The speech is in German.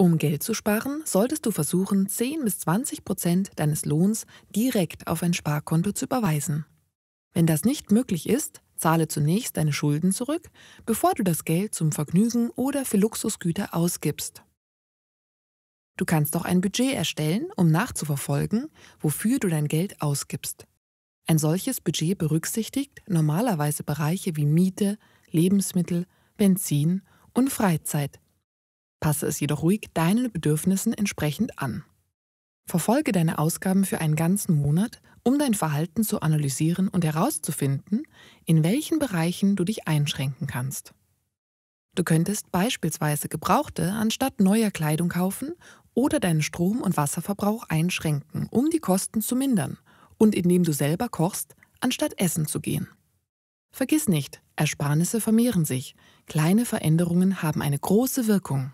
Um Geld zu sparen, solltest du versuchen, 10 bis 20 Prozent deines Lohns direkt auf ein Sparkonto zu überweisen. Wenn das nicht möglich ist, zahle zunächst deine Schulden zurück, bevor du das Geld zum Vergnügen oder für Luxusgüter ausgibst. Du kannst auch ein Budget erstellen, um nachzuverfolgen, wofür du dein Geld ausgibst. Ein solches Budget berücksichtigt normalerweise Bereiche wie Miete, Lebensmittel, Benzin und Freizeit, Passe es jedoch ruhig deinen Bedürfnissen entsprechend an. Verfolge deine Ausgaben für einen ganzen Monat, um dein Verhalten zu analysieren und herauszufinden, in welchen Bereichen du dich einschränken kannst. Du könntest beispielsweise gebrauchte anstatt neuer Kleidung kaufen oder deinen Strom- und Wasserverbrauch einschränken, um die Kosten zu mindern und indem du selber kochst, anstatt essen zu gehen. Vergiss nicht, Ersparnisse vermehren sich, kleine Veränderungen haben eine große Wirkung.